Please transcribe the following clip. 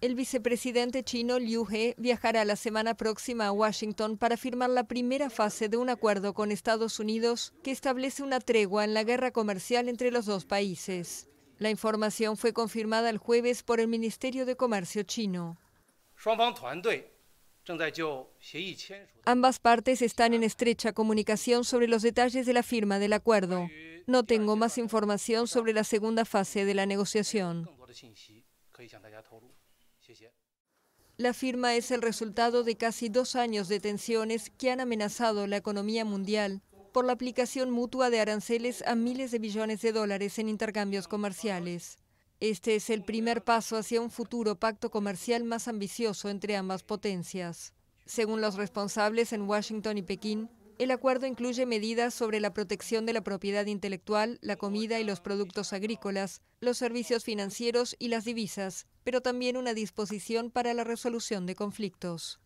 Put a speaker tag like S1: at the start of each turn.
S1: El vicepresidente chino Liu He viajará la semana próxima a Washington para firmar la primera fase de un acuerdo con Estados Unidos que establece una tregua en la guerra comercial entre los dos países. La información fue confirmada el jueves por el Ministerio de Comercio chino. Ambas partes están en estrecha comunicación sobre los detalles de la firma del acuerdo. No tengo más información sobre la segunda fase de la negociación. La firma es el resultado de casi dos años de tensiones que han amenazado la economía mundial por la aplicación mutua de aranceles a miles de billones de dólares en intercambios comerciales. Este es el primer paso hacia un futuro pacto comercial más ambicioso entre ambas potencias. Según los responsables en Washington y Pekín, el acuerdo incluye medidas sobre la protección de la propiedad intelectual, la comida y los productos agrícolas, los servicios financieros y las divisas, pero también una disposición para la resolución de conflictos.